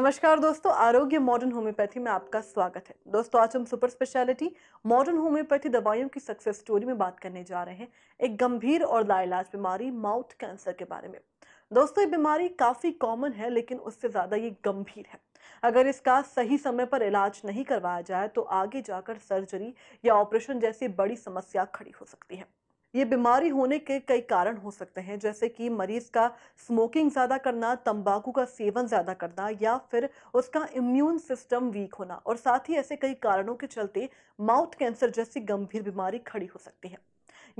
नमस्कार दोस्तों आरोग्य मॉडर्न होम्योपैथी में आपका स्वागत है दोस्तों आज हम सुपर स्पेशलिटी मॉडर्न होम्योपैथी दवाइयों की सक्सेस स्टोरी में बात करने जा रहे हैं एक गंभीर और लाइलाज बीमारी माउथ कैंसर के बारे में दोस्तों ये बीमारी काफ़ी कॉमन है लेकिन उससे ज़्यादा ये गंभीर है अगर इसका सही समय पर इलाज नहीं करवाया जाए तो आगे जाकर सर्जरी या ऑपरेशन जैसी बड़ी समस्या खड़ी हो सकती है ये बीमारी होने के कई कारण हो सकते हैं जैसे कि मरीज़ का स्मोकिंग ज़्यादा करना तंबाकू का सेवन ज़्यादा करना या फिर उसका इम्यून सिस्टम वीक होना और साथ ही ऐसे कई कारणों के चलते माउथ कैंसर जैसी गंभीर बीमारी खड़ी हो सकती है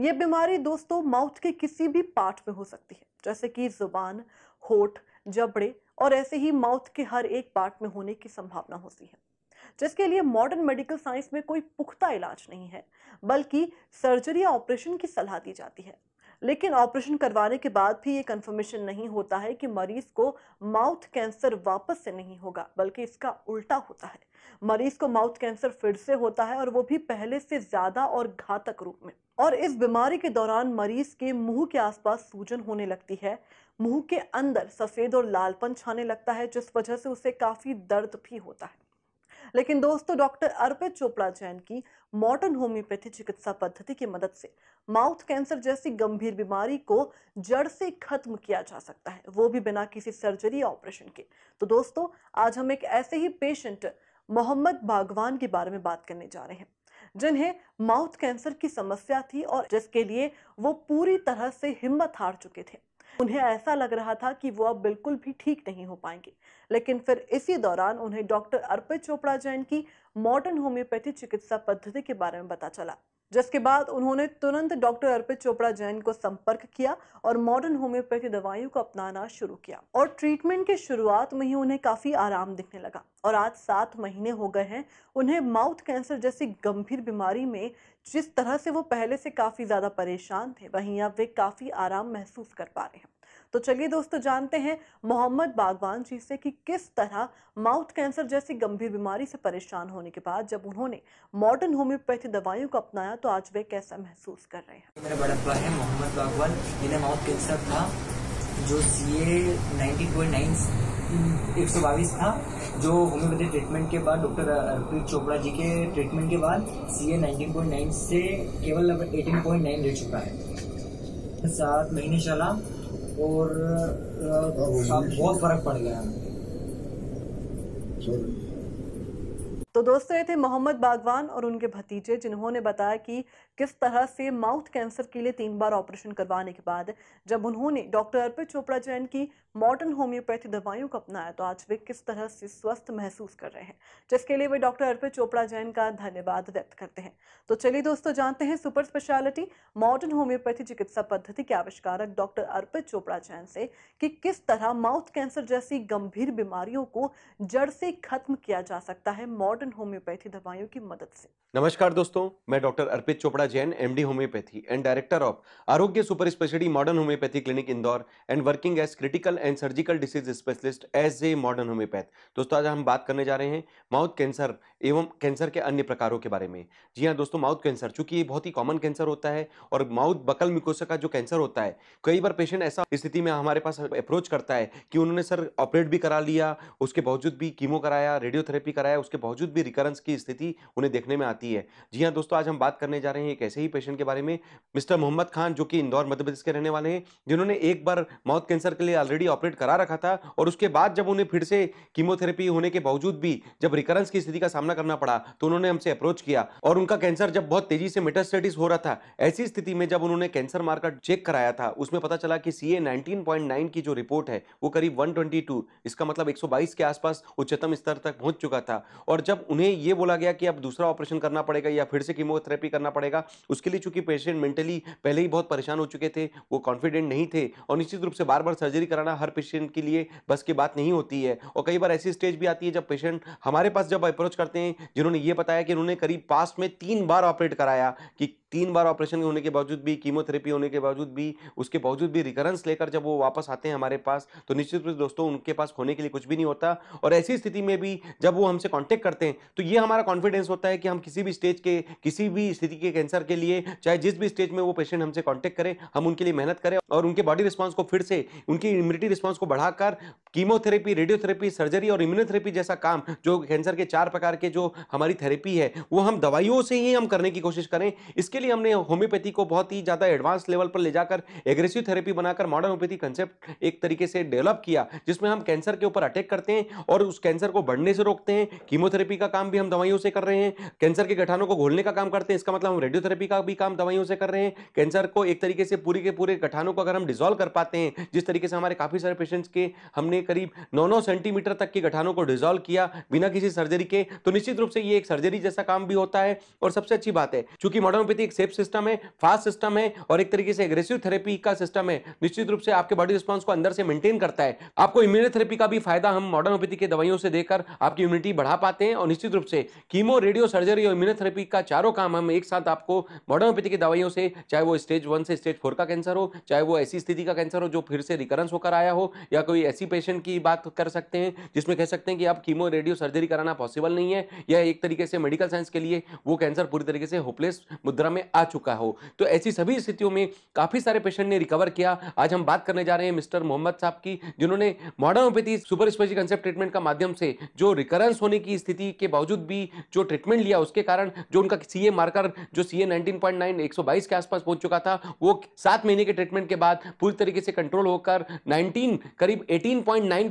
ये बीमारी दोस्तों माउथ के किसी भी पार्ट में हो सकती है जैसे कि जुबान होठ जबड़े और ऐसे ही माउथ के हर एक पार्ट में होने की संभावना होती है जिसके लिए मॉडर्न मेडिकल साइंस में कोई पुख्ता इलाज नहीं है बल्कि सर्जरी या ऑपरेशन की सलाह दी जाती है लेकिन ऑपरेशन करवाने के बाद भी ये कंफर्मेशन नहीं होता है कि मरीज को माउथ कैंसर वापस से नहीं होगा बल्कि इसका उल्टा होता है मरीज को माउथ कैंसर फिर से होता है और वो भी पहले से ज़्यादा और घातक रूप में और इस बीमारी के दौरान मरीज के मुंह के आसपास सूजन होने लगती है मुंह के अंदर सफ़ेद और लालपन छाने लगता है जिस वजह से उसे काफ़ी दर्द भी होता है लेकिन दोस्तों डॉक्टर अर्पित चोपड़ा जैन की मॉडर्न होम्योपैथी चिकित्सा पद्धति की मदद से माउथ कैंसर जैसी गंभीर बीमारी को जड़ से खत्म किया जा सकता है वो भी बिना किसी सर्जरी या ऑपरेशन के तो दोस्तों आज हम एक ऐसे ही पेशेंट मोहम्मद बागवान के बारे में बात करने जा रहे हैं जिन्हें माउथ कैंसर की समस्या थी और जिसके लिए वो पूरी तरह से हिम्मत हार चुके थे उन्हें ऐसा लग रहा था कि वो अब बिल्कुल भी ठीक नहीं हो पाएंगे लेकिन फिर इसी दौरान उन्हें डॉक्टर अर्पित चोपड़ा जैन की मॉडर्न होम्योपैथी चिकित्सा पद्धति के बारे में पता चला जिसके बाद उन्होंने तुरंत डॉक्टर अर्पित चोपड़ा जैन को संपर्क किया और मॉडर्न होम्योपैथी दवाइयों को अपनाना शुरू किया और ट्रीटमेंट की शुरुआत में ही उन्हें काफी आराम दिखने लगा और आज सात महीने हो गए हैं उन्हें माउथ कैंसर जैसी गंभीर बीमारी में जिस तरह से वो पहले से काफी ज्यादा परेशान थे वहीं अब वे काफी आराम महसूस कर पा रहे हैं तो चलिए दोस्तों जानते हैं मोहम्मद बागवान जी से कि किस तरह माउथ कैंसर जैसी गंभीर बीमारी से परेशान होने के बाद जब उन्होंने मॉडर्न होम्योपैथी दवाइयों को अपनाया तो आज वे कैसा महसूस कर रहे हैं मेरा बड़प्पा है मोहम्मद बागवान जिन्हें माउथ कैंसर था जो सी ए एक सौ बाईस था जो होम्योपैथी ट्रीटमेंट के बाद डॉक्टर अर्पित चोपड़ा जी के ट्रीटमेंट के बाद सी ए से केवल अब एटीन पॉइंट नाइन रह चुका है सात महीने चला और बहुत फर्क पड़ गया तो दोस्तों तो ये थे मोहम्मद बागवान और उनके भतीजे जिन्होंने बताया कि किस तरह से माउथ कैंसर के लिए तीन बार ऑपरेशन करवाने के बाद जब उन्होंने डॉक्टर अर्पित चोपड़ा जैन की मॉडर्न होम्योपैथी दवाइयों को अपनाया तो आज वे किस तरह से स्वस्थ महसूस कर रहे हैं जिसके लिए वे डॉक्टर अर्पित चोपड़ा जैन का धन्यवाद व्यक्त करते हैं तो चलिए दोस्तों जानते हैं सुपर स्पेशलिटी मॉडर्न होम्योपैथी चिकित्सा पद्धति के आविष्कारक डॉक्टर अर्पित चोपड़ा जैन से कि किस तरह माउथ कैंसर जैसी गंभीर बीमारियों को जड़ से खत्म किया जा सकता है मॉडर्न होम्योपैथी दवाइयों की मदद से नमस्कार दोस्तों मैं doctor Arpit Chopra Jain, MD homeopathy and director of Arogya super speciality modern homeopathy clinic Indore and working as critical and surgical disease specialist as a modern homeopath दोस्तों आज हम बात करने जा रहे हैं माउथ कैंसर एवं कैंसर के अन्य प्रकारों के बारे में जी हाँ दोस्तों माउथ कैंसर चूंकि ये बहुत ही कॉमन कैंसर होता है और माउथ बकल मिकोसा का जो कैंसर होता है कई बार पेशेंट ऐसा स्थिति में हमारे पास अप्रोच करता है कि उन्होंने सर ऑपरेट भी करा लिया उसके बावजूद भी कीमो कराया रेडियोथेरेपी कराया उसके बावजूद भी रिकरेंस की स्थिति उन्हें देखने में आती है जी हाँ दोस्तों आज हम बात करने जा रहे हैं एक ऐसे ही पेशेंट के बारे में मिस्टर मोहम्मद खान जो कि इंदौर मध्य प्रदेश के रहने वाले हैं जिन्होंने एक बार माउथ कैंसर के लिए ऑलरेडी ऑपरेट करा रखा था और उसके बाद जब उन्हें फिर से कीमोथेरेपी होने के बावजूद भी जब रिकरेंस की स्थिति का सामना करना पड़ा तो उन्होंने हमसे अप्रोच किया और उनका कैंसर जब बहुत तेजी से मेटास्टेटिस हो रहा था ऐसी स्थिति में जब उन्होंने कैंसर मार्कर चेक कराया था उसमें पता चला कि सी ए की जो रिपोर्ट है वो करीब वन इसका मतलब एक के आसपास उच्चतम स्तर तक पहुंच चुका था और जब उन्हें यह बोला गया कि अब दूसरा ऑपरेशन करना पड़ेगा या फिर से कीमोथेरेपी करना पड़ेगा उसके लिए चूंकि पेशेंट मेंटली पहले ही बहुत परेशान हो चुके थे वो कॉन्फिडेंट नहीं थे और निश्चित रूप से बार बार सर्जरी कराना हर पेशेंट के लिए बस की बात नहीं होती है और कई बार ऐसी स्टेज भी आती है जब पेशेंट हमारे पास जब अप्रोच करते हैं जिन्होंने ये बताया कि उन्होंने करीब पास में तीन बार ऑपरेट कराया कि तीन बार ऑपरेशन होने के बावजूद भी कीमोथेरेपी होने के बावजूद भी उसके बावजूद भी रिकरेंस लेकर जब वो वापस आते हैं हमारे पास तो निश्चित रूप से दोस्तों उनके पास खोने के लिए कुछ भी नहीं होता और ऐसी स्थिति में भी जब वो हमसे कॉन्टेक्ट करते हैं तो ये हमारा कॉन्फिडेंस होता है कि हम किसी भी स्टेज के किसी भी स्थिति के कैंसर के लिए चाहे जिस भी स्टेज में वो पेशेंट हमसे कॉन्टेक्ट करें हम उनके लिए मेहनत करें और उनके बॉडी रिस्पॉन्स को फिर से उनकी इम्यूनिटी रिस्पॉन्स को बढ़ाकर कीमोथेरेपी रेडियोथेरेपी सर्जरी और इम्यूनोथेरेपी जैसा काम जो कैंसर के चार प्रकार के जो हमारी थेरेपी है वो हम दवाइयों से ही हम करने की कोशिश करें इसके इसके लिए हमने होम्योपैथी को बहुत ही ज़्यादा एडवांस लेवल पर ले जाकर एग्रेसिव थेरेपी बनाकर मॉडर्न होम्योपैथी कंसेप्ट एक तरीके से डेवलप किया जिसमें हम कैंसर के ऊपर अटैक करते हैं और उस कैंसर को बढ़ने से रोकते हैं कीमोथेरेपी का काम भी हम दवाइयों से कर रहे हैं कैंसर के गठानों को घोलने का काम करते हैं इसका मतलब हम रेडियोथेरेपी का भी काम दवाइयों से कर रहे हैं कैंसर को एक तरीके से पूरी के पूरे गठानों को अगर हम डिजोल्व कर पाते हैं जिस तरीके से हमारे काफ़ी सारे पेशेंट्स के हमने करीब नौ नौ सेंटीमीटर तक के गठानों को डिजोल्व किया बिना किसी सर्जरी के तो निश्चित रूप से ये एक सर्जरी जैसा काम भी होता है और सबसे अच्छी बात है चूंकि मॉडर्नोपैथी एक सेफ सिस्टम है फास्ट सिस्टम है और एक तरीके से एग्रेसिव थेरेपी का सिस्टम है निश्चित रूप से आपके बॉडी रिस्पॉन्स को अंदर से मेंटेन करता है आपको इम्यूनोथेरेपी का भी फायदा हम मॉडर्न होम्योपैथी की दवाइयों से देकर आपकी इम्यूनिटी बढ़ा पाते हैं और निश्चित रूप से कीमो रेडियो सर्जरी और इम्यूनोथेरेपी का चारों काम हम एक साथ आपको मॉडर्न होम्योपैथी की दवाइयों से चाहे वो स्टेज वन से स्टेज फोर का कैंसर हो चाहे वो ऐसी स्थिति का कैंसर हो जो फिर से रिकरेंस होकर आया हो या कोई ऐसी पेशेंट की बात कर सकते हैं जिसमें कह सकते हैं कि आप कीमो रेडियो सर्जरी कराना पॉसिबल नहीं है या एक तरीके से मेडिकल साइंस के लिए वो कैंसर पूरी तरीके से होपलेस मुद्रा में में आ चुका हो तो ऐसी सभी स्थितियों में काफ़ी सारे पेशेंट ने रिकवर किया आज हम बात करने जा रहे हैं मिस्टर मोहम्मद साहब की जिन्होंने modernopathy super special concept treatment का माध्यम से जो रिकरेंस होने की स्थिति के बावजूद भी जो ट्रीटमेंट लिया उसके कारण जो उनका सी मार्कर जो सी ए के आसपास पहुंच चुका था वो सात महीने के ट्रीटमेंट के बाद पूरी तरीके से कंट्रोल होकर नाइनटीन करीब एटीन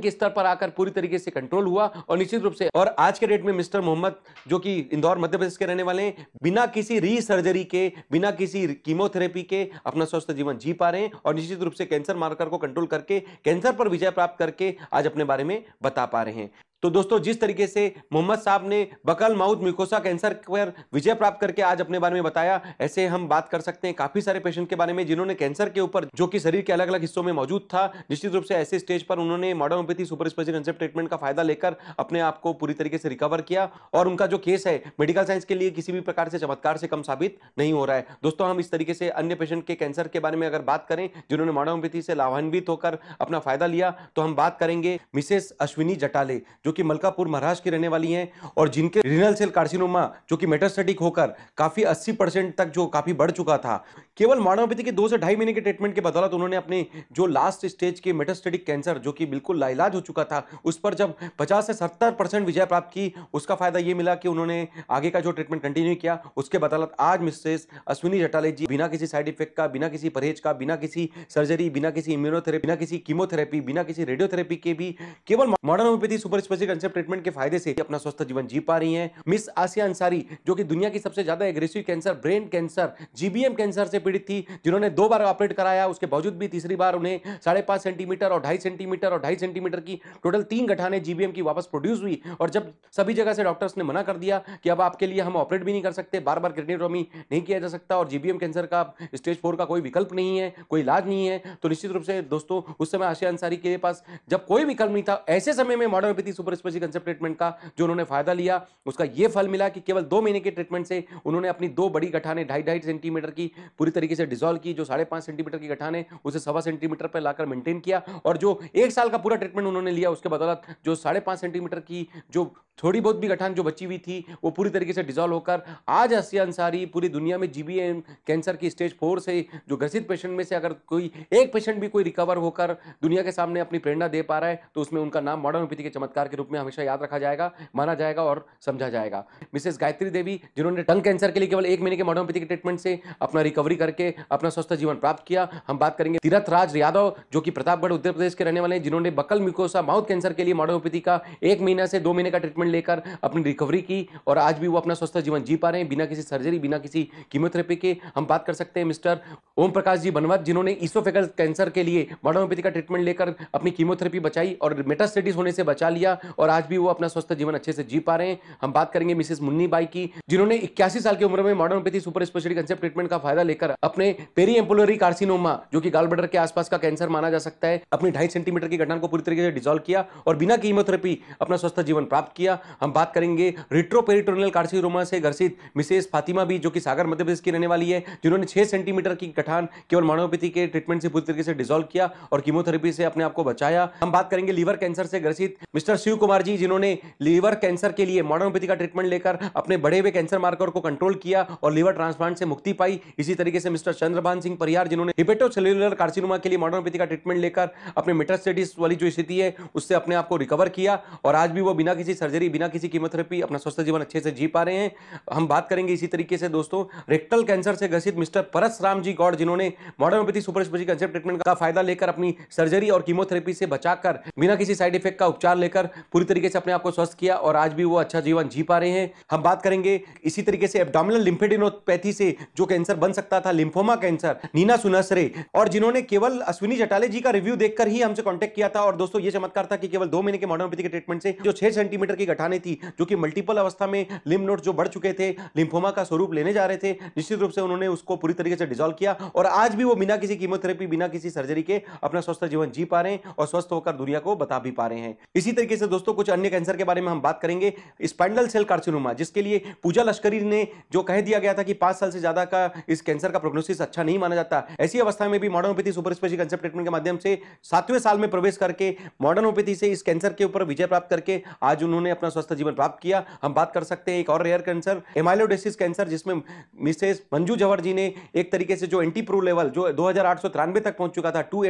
के स्तर पर आकर पूरी तरीके से कंट्रोल हुआ और निश्चित रूप से और आज के डेट में मिस्टर मोहम्मद जो कि इंदौर मध्य प्रदेश के रहने वाले हैं बिना किसी री सर्जरी के के बिना किसी कीमोथेरेपी के अपना स्वस्थ जीवन जी पा रहे हैं और निश्चित रूप से कैंसर मार्कर को कंट्रोल करके कैंसर पर विजय प्राप्त करके आज अपने बारे में बता पा रहे हैं तो दोस्तों जिस तरीके से मोहम्मद साहब ने बकल माउथ म्यूकोसा कैंसर पर विजय प्राप्त करके आज अपने बारे में बताया ऐसे हम बात कर सकते हैं काफी सारे पेशेंट के बारे में जिन्होंने कैंसर के ऊपर जो कि शरीर के अलग अलग हिस्सों में मौजूद था निश्चित रूप से ऐसे स्टेज पर उन्होंने मॉडर्नोपैथी सुपर स्पेशल ट्रीटमेंट का फायदा लेकर अपने आप को पूरी तरीके से रिकवर किया और उनका जो केस है मेडिकल साइंस के लिए किसी भी प्रकार से चमत्कार से कम साबित नहीं हो रहा है दोस्तों हम इस तरीके से अन्य पेशेंट के कैंसर के बारे में अगर बात करें जिन्होंने मॉडर्नोपैथी से लाभान्वित होकर अपना फायदा लिया तो हम बात करेंगे मिसेस अश्विनी जटाले जो कि मलकापुर महाराष्ट्र की रहने वाली हैं और जिनके रिनल सेल कार्सिनोमा जो कि मेटास्टेटिक होकर काफ़ी 80 परसेंट तक जो काफ़ी बढ़ चुका था केवल मानवपति के दो से ढाई महीने के ट्रीटमेंट के बदौलत उन्होंने अपने जो लास्ट स्टेज के मेटास्टेटिक कैंसर जो कि बिल्कुल लाइलाज हो चुका था उस पर जब पचास से सत्तर विजय प्राप्त की उसका फ़ायदा ये मिला कि उन्होंने आगे का जो ट्रीटमेंट कंटिन्यू किया उसके बदौलत आज मिसेस अश्विनी जटाले जी बिना किसी साइड इफेक्ट का बिना किसी परहेज का बिना किसी सर्जरी बिना किसी इम्यूनोथेरेपी बिना किसी कीमोथेरेपी बिना किसी रेडियोथेरेपी के भी केवल modern homeopathy super special homeopathy concept treatment के फायदे से अपना स्वस्थ जीवन जी पा रही है मिस आसिया अंसारी जो की दुनिया की सबसे ज्यादा aggressive cancer brain cancer GBM cancer से पीड़ित थी जिन्होंने दो बार ऑपरेट कराया उसके बावजूद भी तीसरी बार उन्हें साढ़े पांच सेंटीमीटर और ढाई सेंटीमीटर और ढाई सेंटीमीटर की टोटल तीन गठाने जीबीएम की वापस प्रोड्यूस हुई और जब सभी जगह से डॉक्टर्स ने मना कर दिया कि अब आपके लिए हम ऑपरेट भी नहीं कर सकते बार बार किडनीटोमी नहीं किया जा सकता और जीबीएम कैंसर का स्टेज फोर का कोई विकल्प नहीं है कोई इलाज नहीं है तो निश्चित रूप से दोस्तों उस समय आशिया अंसारी के पास जब कोई विकल्प नहीं था ऐसे समय में modernopathy super special concept treatment का जो उन्होंने फायदा लिया उसका यह फल मिला कि केवल दो महीने के ट्रीटमेंट से उन्होंने अपनी दो बड़ी गठाने ढाई ढाई सेंटीमीटर की पूरी तरीके से डिजोल्व की जो साढ़े पांच सेंटीमीटर की गठाने उसे सवा सेंटीमीटर पर लाकर मेंटेन किया और जो एक साल का पूरा ट्रीटमेंट उन्होंने लिया उसके बदौलत जो साढ़े पांच सेंटीमीटर की जो थोड़ी बहुत भी गठान जो बची हुई थी वो पूरी तरीके से डिजोल्व होकर आज असिया अंसारी पूरी दुनिया में जीबीएम कैंसर की स्टेज फोर से जो ग्रसित पेशेंट में से अगर कोई एक पेशेंट भी कोई रिकवर होकर दुनिया के सामने अपनी प्रेरणा दे पा रहा है तो उसमें उनका नाम मॉडर्नोपैथी के चमत्कार के रूप में हमेशा याद रखा जाएगा माना जाएगा और समझा जाएगा मिसेस गायत्री देवी जिन्होंने टंग कैंसर के लिए केवल एक महीने के मोडोमोपैथी के ट्रीटमेंट से अपना रिकवरी करके अपना स्वस्थ जीवन प्राप्त किया हम बात करेंगे तीरथ राज यादव जो कि प्रतापगढ़ उत्तर प्रदेश के रहने वाले हैं जिन्होंने बकल मिकोसा माउथ कैंसर के लिए मोडोमोपैथी का एक महीना से दो महीने का ट्रीटमेंट लेकर अपनी रिकवरी की और आज भी वो अपना स्वस्थ जीवन जी पा रहे हैं बिना किसी सर्जरी बिना किसी कीमोथेरेपी के हम बात कर सकते हैं मिस्टर ओम प्रकाश जी बनवत जिन्होंने ईसोफेगल कैंसर के लिए मोडोमोपैथी का ट्रीटमेंट लेकर अपनी कीमोथेरेपी बचाई और मेटास्टेटिस होने से बचा लिया और आज भी वो अपना स्वस्थ जीवन अच्छे से जी पा रहे हैं हम बात करेंगे मिसेस मुन्नी बाई की जिन्होंने इक्यासी साल की उम्र में modern homeopathy super speciality concept treatment का फायदा लेकर अपने पेरी एम्पोलरी कार्सिनोमा जो कि गाल के आसपास का कैंसर माना जा सकता है अपनी ढाई सेंटीमीटर की घटना को पूरी तरीके से डिजोल्व किया और बिना कीमोथेरेपी अपना स्वस्थ जीवन प्राप्त किया हम बात करेंगे रिट्रोपेरिटोनियल कार्सिनोमा से घर्षित मिसेस फातिमा भी जो कि सागर मध्य प्रदेश की रहने वाली है जिन्होंने छह सेंटीमीटर की कठान केवल मानवपैथी के ट्रीटमेंट से पूरी तरीके से डिजोल्व किया और कीमोथेरेपी से अपने आप को बचाया हम बात करेंगे लीवर कैंसर से ग्रसित मिस्टर शिव कुमार जी जिन्होंने लीवर कैंसर के लिए मॉडर्न होम्योपैथी का ट्रीटमेंट लेकर अपने बड़े हुए कैंसर मार्कर को कंट्रोल किया और लीवर ट्रांसप्लांट से मुक्ति पाई इसी तरीके से मिस्टर चंद्रभान सिंह परियार जिन्होंने हिपेटो सेल्युलर कार्सिनोमा के लिए मॉडर्न होम्योपैथी का ट्रीटमेंट लेकर अपने मेटास्टेटिस वाली जो स्थिति है उससे अपने आप को रिकवर किया और आज भी वो बिना किसी सर्जरी बिना किसी कीमोथेरेपी अपना स्वस्थ जीवन अच्छे से जी पा रहे हैं हम बात करेंगे इसी तरीके से दोस्तों रेक्टल कैंसर से ग्रसित मिस्टर परस राम जी गौड़ जिन्होंने modern homeopathy super special concept treatment का फायदा लेकर अपनी सर्जरी और कीमोथेरेपी से बचाकर बिना किसी साइड इफेक्ट का उपचार लेकर पूरी तरीके से अपने आप को स्वस्थ किया और आज भी वो अच्छा जीवन जी पा रहे हैं हम बात करेंगे इसी तरीके से एबडामिनल लिम्फेडिनोपैथी से जो कैंसर बन सकता था लिम्फोमा कैंसर नीना सुनसरे और जिन्होंने केवल अश्विनी जटाले जी का रिव्यू देखकर ही हमसे कॉन्टेक्ट किया था और दोस्तों ये चमत्कार था कि केवल दो महीने के मॉडर्नोपैथी के ट्रीटमेंट से जो छह सेंटीमीटर की घटाने थी जो कि मल्टीपल अवस्था में लिम नोट जो बढ़ चुके थे लिम्फोमा का स्वरूप लेने जा रहे थे निश्चित रूप से उन्होंने उसको पूरी तरीके से डिजोल्व किया और आज भी वो बिना किसी कीमोथेरेपी बिना किसी सर्जरी के अपना स्वस्थ जीवन जी पा रहे हैं और स्वस्थ होकर दुनिया को बता भी पा रहे हैं इसी तरीके से दोस्तों कुछ अन्य कैंसर के बारे में हम बात करेंगे स्पाइंडल सेल कार्सिनोमा जिसके लिए पूजा लश्करी ने जो कह दिया गया था कि पांच साल से ज़्यादा का इस कैंसर का प्रोग्नोसिस अच्छा नहीं माना जाता ऐसी अवस्था में भी modernopathy super special cancer treatment के माध्यम से सातवें साल में प्रवेश करके मॉडर्नोपैथी से इस कैंसर के ऊपर विजय प्राप्त करके आज उन्होंने अपना स्वस्थ जीवन प्राप्त किया हम बात कर सकते हैं एक और रेयर कैंसर एमाइलोडेसिस कैंसर जिसमें मिसेस मंजू जवर जी ने एक तरीके से जो एंटी प्रो लेवल जो दो तक पहुंच चुका था टू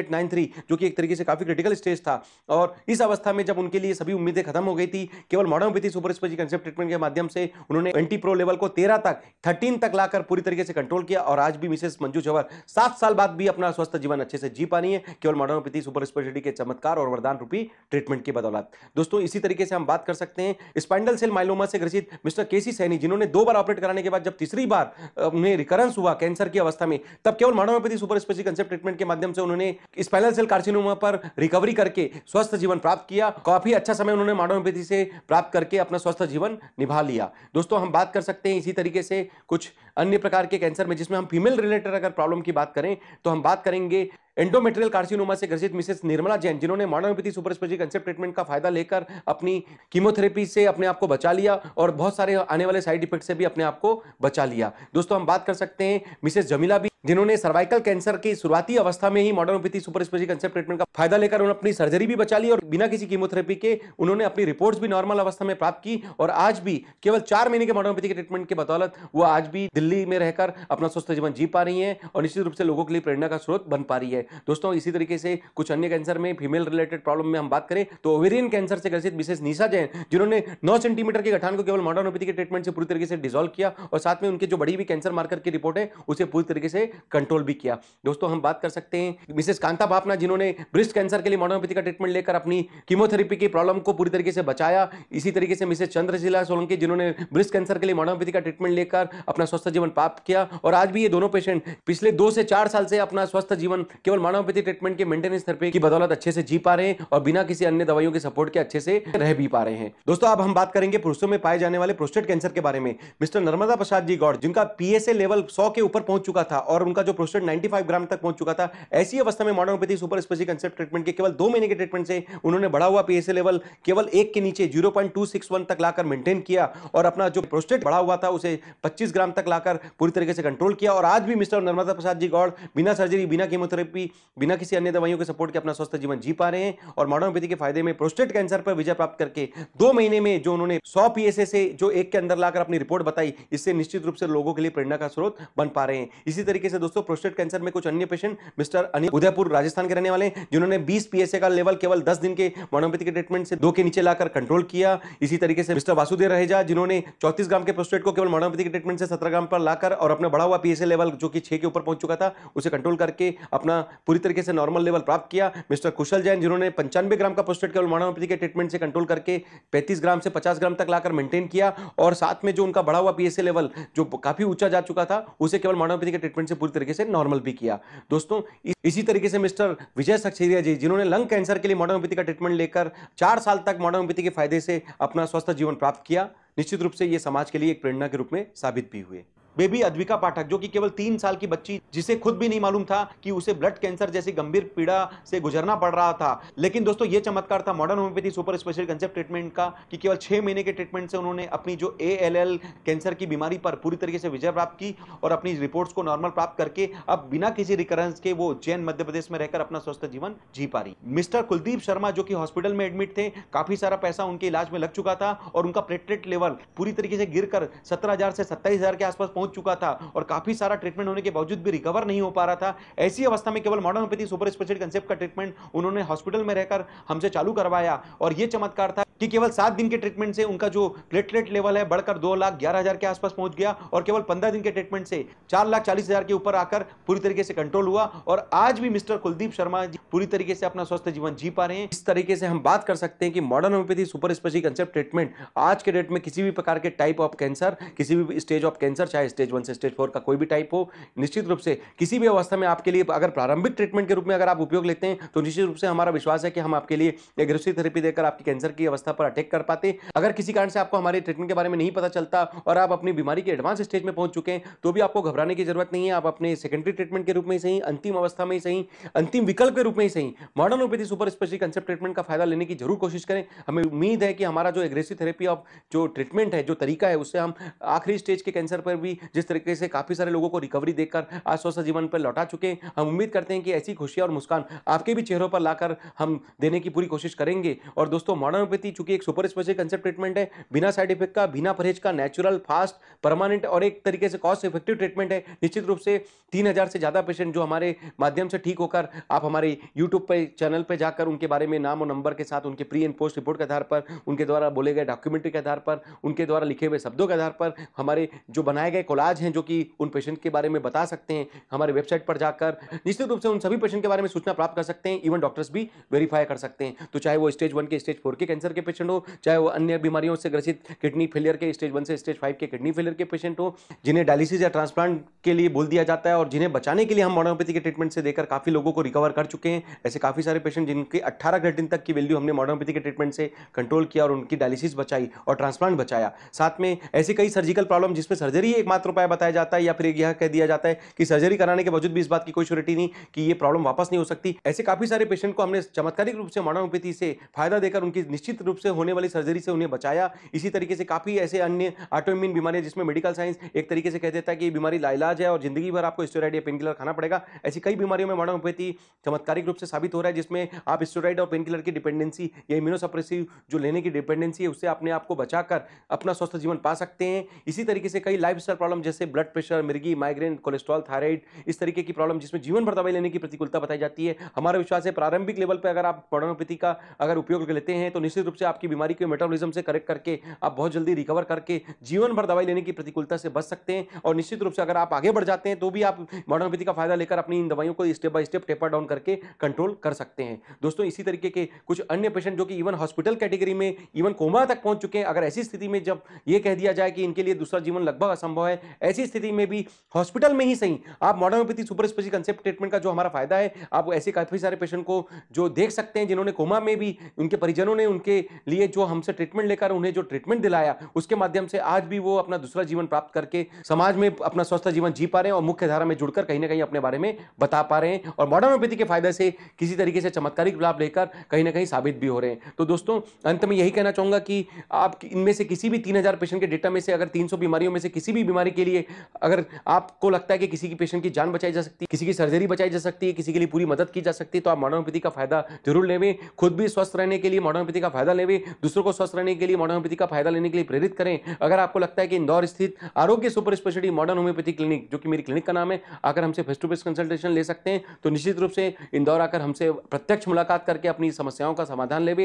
जो कि एक तरीके से काफी क्रिटिकल स्टेज था और इस अवस्था में जब उनके लिए सभी सभी उम्मीदें खत्म हो गई थी केवल modernopathy super special concept treatment के माध्यम से उन्होंने ट्वेंटी प्रो लेवल को तेरह तक थर्टीन तक लाकर पूरी तरीके से कंट्रोल किया और आज भी मिसेस मंजू जौहर सात साल बाद भी अपना स्वस्थ जीवन अच्छे से जी पानी है केवल मॉडर्नोपैथी सुपर स्पेशलिटी के चमत्कार और वरदान रूपी ट्रीटमेंट की बदौलत दोस्तों इसी तरीके से हम बात कर सकते हैं स्पाइंडल सेल माइलोमा से ग्रसित मिस्टर केसी सैनी जिन्होंने दो बार ऑपरेट कराने के बाद जब तीसरी बार उन्हें रिकरेंस हुआ कैंसर की अवस्था में तब केवल modernopathy super speciality concept treatment के माध्यम से उन्होंने स्पाइनल सेल कार्सिनोमा पर रिकवरी करके स्वस्थ जीवन प्राप्त किया काफी अच्छा समय उन्होंने मानवोपैथी से प्राप्त करके अपना स्वस्थ जीवन निभा लिया दोस्तों हम बात कर सकते हैं इसी तरीके से कुछ अन्य प्रकार के कैंसर में जिसमें हम फीमेल रिलेटेड अगर प्रॉब्लम की बात करें तो हम बात करेंगे एंडोमेट्रियल कार्सिनोमा से ग्रसित मिसेस निर्मला जैन जिन्होंने मानवपैथी सुपर स्पेशलिटी कंसेप्ट ट्रीटमेंट का फायदा लेकर अपनी कीमोथेरेपी से अपने आप को बचा लिया और बहुत सारे आने वाले साइड इफेक्ट से भी अपने आप को बचा लिया दोस्तों हम बात कर सकते हैं मिसेस जमीला जिन्होंने सर्वाइकल कैंसर की शुरुआती अवस्था में ही modernopathy super special concept treatment का फायदा लेकर उन्होंने अपनी सर्जरी भी बचा ली और बिना किसी कीमोथेरेपी के उन्होंने अपनी रिपोर्ट्स भी नॉर्मल अवस्था में प्राप्त की और आज भी केवल चार महीने के मॉडर्नोपैथी के ट्रीटमेंट के बदौलत वो आज भी दिल्ली में रहकर अपना स्वस्थ जीवन जी पा रही है और निश्चित रूप से लोगों के लिए प्रेरणा का स्रोत बन पा रही है दोस्तों इसी तरीके से कुछ अन्य कैंसर में फीमेल रिलेटेड प्रॉब्लम में हम बात करें तो ओवेरियन कैंसर से ग्रसित विशेष निशा जैन जिन्होंने नौ सेंटीमीटर के गठान को केवल मॉडर्नोपैथी के ट्रीटमेंट से पूरी तरीके से डिजोल्व किया और साथ में उनके जो बड़ी भी कैंसर मार्कर की रिपोर्ट है उसे पूरी तरीके से कंट्रोल भी किया दोस्तों हम बात कर सकते हैं मिसेस कांता भापना जिन्होंने ब्रेस्ट कैंसर के लिए मोनोपैथी का ट्रीटमेंट लेकर अपनी कीमोथेरेपी की प्रॉब्लम को पूरी तरीके से बचाया इसी तरीके से मिसेस चंद्रशिला सोलंकी जिन्होंने ब्रेस्ट कैंसर के लिए मोनोपैथी का ट्रीटमेंट लेकर अपना स्वस्थ जीवन प्राप्त किया और आज भी ये दोनों पेशेंट पिछले दो से चार साल से अपना स्वस्थ जीवन केवल मानवपैथी ट्रीटमेंट के मेंटेनेंस थेरेपी की बदौलत अच्छे से जी पा रहे हैं और बिना किसी अन्य दवाइयों के सपोर्ट के अच्छे से रह भी पा रहे हैं दोस्तों अब हम बात करेंगे पुरुषों में पाए जाने वाले प्रोस्टेट कैंसर के बारे में मिस्टर नर्मदा प्रसाद जी गौड़ जिनका पीएसए लेवल सौ के ऊपर पहुंच चुका था और और उनका जो प्रोस्टेट 95 ग्राम तक पहुंच चुका था ऐसी अवस्था में modernopathy super special concept treatment के केवल दो महीने के ट्रीटमेंट से उन्होंने बढ़ा हुआ पीएसए लेवल केवल एक के नीचे 0.261 तक लाकर मेंटेन किया और अपना जो प्रोस्टेट बढ़ा हुआ था उसे पच्चीस ग्राम तक लाकर पूरी तरीके से कंट्रोल किया और आज भी मिस्टर नर्मदा प्रसाद जी गौड़ बिना सर्जरी बिना कीमोथेरेपी बिना किसी अन्य दवाइयों के सपोर्ट के अपना स्वस्थ जीवन जी पा रहे हैं और मॉडर्नोपैथी के फायदे में प्रोस्टेट कैंसर पर विजय प्राप्त करके दो महीने में जो उन्होंने सौ पीएसए से जो एक के अंदर लाकर अपनी रिपोर्ट बताई इससे निश्चित रूप से लोगों के लिए प्रेरणा का स्रोत बन पा रहे हैं इसी तरीके तरीके से दोस्तों प्रोस्टेट कैंसर में कुछ अन्य पेशेंट मिस्टर अनिल उदयपुर राजस्थान के रहने वाले जिन्होंने बीस पी का लेवल केवल दस दिन के मोनोपैथी के ट्रीटमेंट से दो के नीचे लाकर कंट्रोल किया इसी तरीके से मिस्टर वासुदेव रहेजा जिन्होंने चौतीस ग्राम के प्रोस्टेट को केवल मोनोपैथी के ट्रीटमेंट से सत्रह ग्राम पर लाकर और अपना बढ़ा हुआ पीएसए लेवल जो कि छह के ऊपर पहुंच चुका था उसे कंट्रोल करके अपना पूरी तरीके से नॉर्मल लेवल प्राप्त किया मिस्टर कुशल जैन जिन्होंने पंचानवे ग्राम का प्रोस्टेट केवल मोनोपैथी के ट्रीटमेंट से कंट्रोल करके पैंतीस ग्राम से पचास ग्राम तक लाकर मेंटेन किया और साथ में जो उनका बढ़ा हुआ पीएसए लेवल जो काफी ऊंचा जा चुका था उसे केवल मोनोपैथी के ट्रीटमेंट से पूरी तरीके से नॉर्मल भी किया दोस्तों इस, इसी तरीके से मिस्टर विजय सक्सेरिया जी जिन्होंने लंग कैंसर के लिए मॉडर्न होम्योपैथी का ट्रीटमेंट लेकर चार साल तक मॉडर्न होम्योपैथी के फायदे से अपना स्वस्थ जीवन प्राप्त किया निश्चित रूप से ये समाज के लिए एक प्रेरणा के रूप में साबित भी हुए बेबी अद्विका पाठक जो कि केवल तीन साल की बच्ची जिसे खुद भी नहीं मालूम था कि उसे ब्लड कैंसर जैसी गंभीर पीड़ा से गुजरना पड़ रहा था लेकिन दोस्तों ये चमत्कार था modern homeopathy super special concept treatment का कि केवल छह महीने के ट्रीटमेंट से उन्होंने अपनी जो ए कैंसर की बीमारी पर पूरी तरीके से विजय प्राप्त की और अपनी रिपोर्ट्स को नॉर्मल प्राप्त करके अब बिना किसी रिकरेंस के वो जैन मध्य प्रदेश में रहकर अपना स्वस्थ जीवन जी पा रही मिस्टर कुलदीप शर्मा जो कि हॉस्पिटल में एडमिट थे काफी सारा पैसा उनके इलाज में लग चुका था और उनका प्लेटलेट लेवल पूरी तरीके से गिर कर सत्रह से सत्ताईस के आसपास पहुंच चुका था और काफ़ी सारा ट्रीटमेंट होने के बावजूद भी रिकवर नहीं हो पा रहा था ऐसी अवस्था में केवल modern homeopathy super speciality concept का ट्रीटमेंट उन्होंने हॉस्पिटल में रहकर हमसे चालू करवाया और यह चमत्कार था कि केवल सात दिन के ट्रीटमेंट से उनका जो प्लेटलेट लेवल है बढ़कर दो लाख ग्यारह हज़ार के आसपास पहुंच गया और केवल पंद्रह दिन के ट्रीटमेंट से चार लाख चालीस हज़ार के ऊपर आकर पूरी तरीके से कंट्रोल हुआ और आज भी मिस्टर कुलदीप शर्मा जी पूरी तरीके से अपना स्वस्थ जीवन जी पा रहे हैं इस तरीके से हम बात कर सकते हैं कि modern homeopathy super special concept treatment आज के डेट में किसी भी प्रकार के टाइप ऑफ कैंसर किसी भी स्टेज ऑफ कैंसर चाहे स्टेज वन से स्टेज फोर का कोई भी टाइप हो निश्चित रूप से किसी भी अवस्था में आपके लिए अगर प्रारंभिक ट्रीटमेंट के रूप में अगर आप उपयोग लेते हैं तो निश्चित रूप से हमारा विश्वास है कि हम आपके लिए एग्रेसिव थेरेपी देकर आपकी कैंसर की अवस्था व्यवस्था पर अटैक कर पाते अगर किसी कारण से आपको हमारे ट्रीटमेंट के बारे में नहीं पता चलता और आप अपनी बीमारी के एडवांस स्टेज में पहुंच चुके हैं तो भी आपको घबराने की जरूरत नहीं है आप अपने सेकेंडरी ट्रीटमेंट के रूप में ही सही अंतिम अवस्था में ही सही अंतिम विकल्प के रूप में ही सही modernopathy super specially concept treatment का फायदा लेने की जरूर कोशिश करें हमें उम्मीद है कि हमारा जो एग्रेसिव थेरेपी ऑफ जो ट्रीटमेंट है जो तरीका है उससे हम आखिरी स्टेज के कैंसर पर भी जिस तरीके से काफी सारे लोगों को रिकवरी देकर आज जीवन पर लौटा चुके हैं हम उम्मीद करते हैं कि ऐसी खुशियां और मुस्कान आपके भी चेहरों पर लाकर हम देने की पूरी कोशिश करेंगे और दोस्तों मॉडर्नोपैथी चूंकि एक सुपर स्पेशल कंसेप्ट ट्रीटमेंट है बिना साइड इफेक्ट का बिना परहेज का नेचुरल फास्ट परमानेंट और एक तरीके से कॉस्ट इफेक्टिव ट्रीटमेंट है निश्चित रूप से तीन हजार से ज़्यादा पेशेंट जो हमारे माध्यम से ठीक होकर आप हमारे यूट्यूब पर चैनल पर जाकर उनके बारे में नाम और नंबर के साथ उनके प्री एंड पोस्ट रिपोर्ट के आधार पर उनके द्वारा बोले गए डॉक्यूमेंट्री के आधार पर उनके द्वारा लिखे हुए शब्दों के आधार पर हमारे जो बनाए गए कोलाज हैं जो कि उन पेशेंट के बारे में बता सकते हैं हमारे वेबसाइट पर जाकर निश्चित रूप से उन सभी पेशेंट के बारे में सूचना प्राप्त कर सकते हैं इवन डॉक्टर्स भी वेरीफाई कर सकते हैं तो चाहे वो स्टेज वन के स्टेज फोर के कैंसर के पेशेंट हो चाहे वो अन्य बीमारियों से ग्रसित किडनी फेलियर के स्टेज वन से स्टेज फाइव के किडनी फेलियर के पेशेंट हो जिन्हें डायलिसिस या ट्रांसप्लांट के लिए बोल दिया जाता है और जिन्हें बचाने के लिए हम मॉडर्नोपैथी के ट्रीटमेंट से देकर काफ़ी लोगों को रिकवर कर चुके हैं ऐसे काफ़ी सारे पेशेंट जिनकी अट्ठारह घंटे तक की वैल्यू हमने मॉडर्नोपैथी के ट्रीटमेंट से कंट्रोल किया और उनकी डायलिसिस बचाई और ट्रांसप्लांट बचाया साथ में ऐसी कई सर्जिकल प्रॉब्लम जिसमें सर्जरी एकमात्र उपाय बताया जाता है या फिर यह कह दिया जाता है कि सर्जरी कराने के बावजूद भी इस बात की कोई श्योरिटी नहीं कि ये प्रॉब्लम वापस नहीं हो सकती ऐसे काफ़ी सारे पेशेंट को हमने चमत्कारिक रूप से मॉडर्नोपैथी से फायदा देकर उनकी निश्चित रूप रूप से होने वाली सर्जरी से उन्हें बचाया इसी तरीके से काफ़ी ऐसे अन्य ऑटोइम्यून बीमारियां जिसमें मेडिकल साइंस एक तरीके से कह देता है कि बीमारी लाइलाज है और जिंदगी भर आपको स्टोराइड या पेन किलर खाना पड़ेगा ऐसी कई बीमारियों में मॉडर्न चमत्कारिक रूप से साबित हो रहा है जिसमें आप स्टोराइड और पेनकिलर की डिपेंडेंसी या इम्यूनोसप्रेसिव जो लेने की डिपेंडेंसी है उससे अपने आप को बचाकर अपना स्वस्थ जीवन पा सकते हैं इसी तरीके से कई लाइफ स्टाइल प्रॉब्लम जैसे ब्लड प्रेशर मिर्गी माइग्रेन कोलेस्ट्रॉल थायराइड इस तरीके की प्रॉब्लम जिसमें जीवन भर दवाई लेने की प्रतिकूलता बताई जाती है हमारा विश्वास है प्रारंभिक लेवल पर अगर आप मॉडर्न का अगर उपयोग लेते हैं तो निश्चित रूप से आपकी बीमारी को मेटाबॉलिज्म से करेक्ट करके आप बहुत जल्दी रिकवर करके जीवन भर दवाई लेने की प्रतिकूलता से बच सकते हैं और निश्चित रूप से अगर आप आगे बढ़ जाते हैं तो भी आप मॉडर्नोपैथी का फायदा लेकर अपनी इन दवाइयों को step by step taper down करके कंट्रोल कर सकते हैं दोस्तों इसी तरीके के कुछ अन्य पेशेंट जो कि इवन हॉस्पिटल कैटेगरी में इवन कोमा तक पहुंच चुके हैं अगर ऐसी स्थिति में जब यह कह दिया जाए कि इनके लिए दूसरा जीवन लगभग असंभव है ऐसी स्थिति में भी हॉस्पिटल में ही सही आप modernopathy super special concept treatment का जो हमारा फायदा है आप ऐसे काफी सारे पेशेंट को जो देख सकते हैं जिन्होंने कोमा में भी उनके परिजनों ने उनके लिए जो हमसे ट्रीटमेंट लेकर उन्हें जो ट्रीटमेंट दिलाया उसके माध्यम से आज भी वो अपना दूसरा जीवन प्राप्त करके समाज में अपना स्वस्थ जीवन जी पा रहे हैं और मुख्य धारा में जुड़कर कहीं ना कहीं अपने बारे में बता पा रहे हैं और मॉडर्न होम्योपैथी के फायदे से किसी तरीके से चमत्कारिक लाभ लेकर कहीं ना कहीं साबित भी हो रहे हैं तो दोस्तों अंत में यही कहना चाहूंगा कि आप इनमें से किसी भी तीन पेशेंट के डेटा में से अगर तीन बीमारियों में से किसी भी बीमारी के लिए अगर आपको लगता है कि किसी की पेशेंट की जान बचाई जा सकती है किसी की सर्जरी बचाई जा सकती है किसी के लिए पूरी मदद की जा सकती है तो आप मॉडर्नोपैथी का फायदा जरूर लेवें खुद भी स्वस्थ रहने के लिए मॉडर्नोपैथी का फायदा वाले भी दूसरों को स्वस्थ रहने के लिए मॉडर्न होम्योपैथी का फायदा लेने के लिए प्रेरित करें अगर आपको लगता है कि इंदौर स्थित Arogya super speciality modern homeopathy clinic जो कि मेरी क्लिनिक का नाम है आकर हमसे फेस टू फेस कंसल्टेशन ले सकते हैं तो निश्चित रूप से इंदौर आकर हमसे प्रत्यक्ष मुलाकात करके अपनी समस्याओं का समाधान ले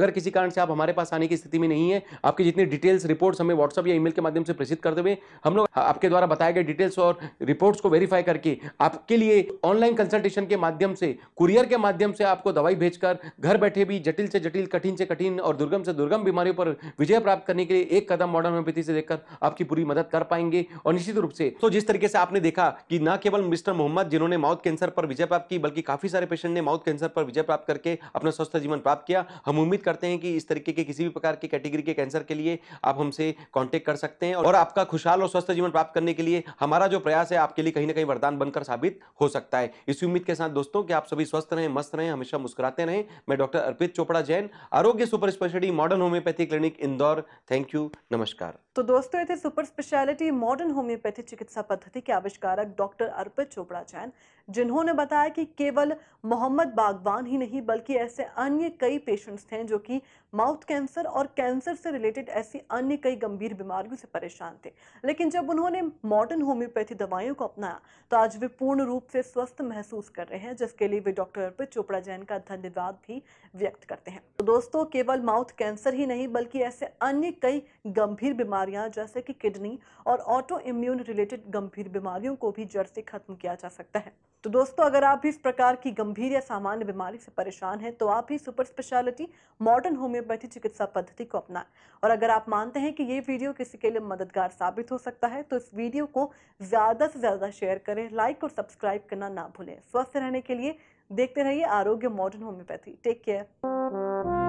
अगर किसी कारण से आप हमारे पास आने की स्थिति में नहीं है आपकी जितनी डिटेल्स रिपोर्ट्स हमें व्हाट्सअप या ईमेल के माध्यम से प्रेषित कर देवे हम लोग आपके द्वारा बताए गए डिटेल्स और रिपोर्ट्स को वेरीफाई करके आपके लिए ऑनलाइन कंसल्टेशन के माध्यम से कुरियर के माध्यम से आपको दवाई भेजकर घर बैठे भी जटिल से जटिल कठिन से कठिन कठिन और दुर्गम से दुर्गम बीमारियों पर विजय प्राप्त करने के लिए एक कदम मॉडर्न होम्योपैथी से देखकर आपकी पूरी मदद कर पाएंगे और निश्चित रूप से तो जिस तरीके से आपने देखा कि न केवल मिस्टर मोहम्मद जिन्होंने माउथ कैंसर पर विजय प्राप्त की बल्कि काफी सारे पेशेंट ने माउथ कैंसर पर विजय प्राप्त करके अपना स्वस्थ जीवन प्राप्त किया हम उम्मीद करते हैं कि इस तरीके के किसी भी प्रकार के कैटेगरी के कैंसर के लिए आप हमसे कॉन्टेक्ट कर सकते हैं और आपका खुशहाल और स्वस्थ जीवन प्राप्त करने के लिए हमारा जो प्रयास है आपके लिए कहीं ना कहीं वरदान बनकर साबित हो सकता है इसी उम्मीद के साथ दोस्तों कि आप सभी स्वस्थ रहें मस्त रहें हमेशा मुस्कुराते रहें मैं doctor Arpit Chopra Jain Arogya super super speciality modern homeopathy clinic Indore thank you नमस्कार तो दोस्तों ये थे सुपर स्पेशलिटी मॉडर्न होम्योपैथी चिकित्सा पद्धति के आविष्कारक डॉक्टर अर्पित चोपड़ा जैन जिन्होंने बताया कि केवल मोहम्मद बागवान ही नहीं बल्कि ऐसे अन्य कई पेशेंट्स थे जो कि माउथ कैंसर और कैंसर से रिलेटेड ऐसी अन्य कई गंभीर बीमारियों से परेशान थे लेकिन जब उन्होंने मॉडर्न होम्योपैथी दवाइयों को अपनाया तो आज वे पूर्ण रूप से स्वस्थ महसूस कर रहे हैं जिसके लिए वे डॉक्टर अर्पित चोपड़ा जैन का धन्यवाद भी व्यक्त करते हैं तो दोस्तों केवल माउथ कैंसर ही नहीं बल्कि ऐसे अन्य कई गंभीर बीमारियों बीमारियां जैसे कि किडनी और ऑटो इम्यून रिलेटेड गंभीर बीमारियों को भी जड़ से खत्म किया जा सकता है तो दोस्तों अगर आप भी इस प्रकार की गंभीर या सामान्य बीमारी से परेशान हैं तो आप भी सुपर स्पेशलिटी मॉडर्न होम्योपैथी चिकित्सा पद्धति को अपनाएं और अगर आप मानते हैं कि ये वीडियो किसी के लिए मददगार साबित हो सकता है तो इस वीडियो को ज़्यादा से ज़्यादा शेयर करें लाइक और सब्सक्राइब करना ना भूलें स्वस्थ रहने के लिए देखते रहिए आरोग्य मॉडर्न होम्योपैथी टेक केयर